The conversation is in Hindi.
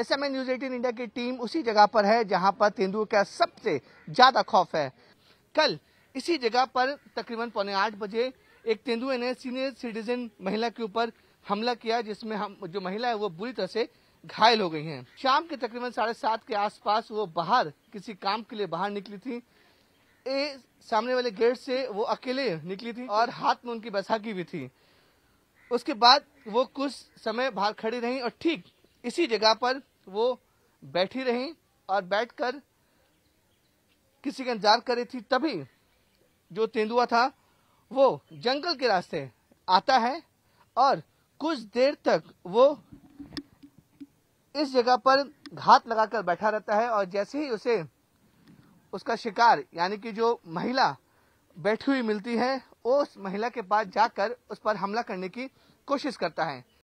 S M news eighteen India की टीम उसी जगह पर है जहां पर तेंदुए का सबसे ज्यादा खौफ है कल इसी जगह पर तकरीबन पौने आठ बजे एक तेंदुए ने सीनियर सिटीजन महिला के ऊपर हमला किया जिसमें हम जो महिला है वो बुरी तरह से घायल हो गई हैं शाम के तकरीबन साढ़े सात के आसपास वो बाहर किसी काम के लिए बाहर निकली थी ए सामने वाले गेट से वो अकेले निकली थी और हाथ में उनकी बैसाखी भी थी उसके बाद वो कुछ समय बाहर खड़ी रही और ठीक इसी जगह पर वो बैठी रही और बैठकर किसी का इंतजार कर रही थी तभी जो तेंदुआ था वो जंगल के रास्ते आता है और कुछ देर तक वो इस जगह पर घात लगाकर बैठा रहता है और जैसे ही उसे उसका शिकार यानी कि जो महिला बैठी हुई मिलती है वो उस महिला के पास जाकर उस पर हमला करने की कोशिश करता है